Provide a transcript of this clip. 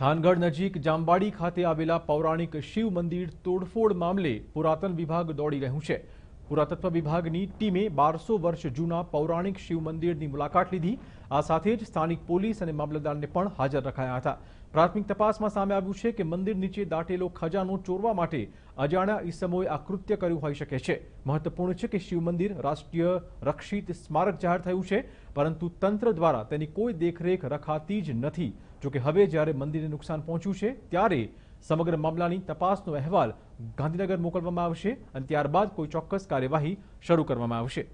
ધાનગઢ નજીક જામવાડી ખાતે આવેલા પૌરાણિક શિવ મંદિર તોડફોડ મામલે પુરાતન વિભાગ દોડી રહ્યું છે પુરાતત્વ વિભાગની ટીમે 1200 વર્ષ જૂના પૌરાણિક શિવ મંદિરની મુલાકાત લીધી આ સાથે જ સ્થાનિક પોલીસ અને મામલતદારને પણ હાજર રાખાયા હતા પ્રાથમિક તપાસમાં સામે આવ્યું છે કે મંદિર નીચે દાટેલો ખજાનો ચોરવા માટે અજાણ્યા ઈસમોએ આકૃત્ય કર્યું હોય શકે છે મહત્વપૂર્ણ છે કે શિવ મંદિર રાષ્ટ્રીય રક્ષિત સ્મારક જાહેર થયું છે પરંતુ તંત્ર દ્વારા તેની કોઈ દેખરેખ રખાતી જ નથી જો કે હવે જ્યારે મંદિરને નુકસાન પહોંચ્યું છે ત્યારે સમગ્ર મામલોની તપાસનો અહેવાલ ગાંધીનગર મોકલવામાં આવશે અને ત્યારબાદ કોઈ ચોક્કસ કાર્યવાહી શરૂ કરવામાં આવશે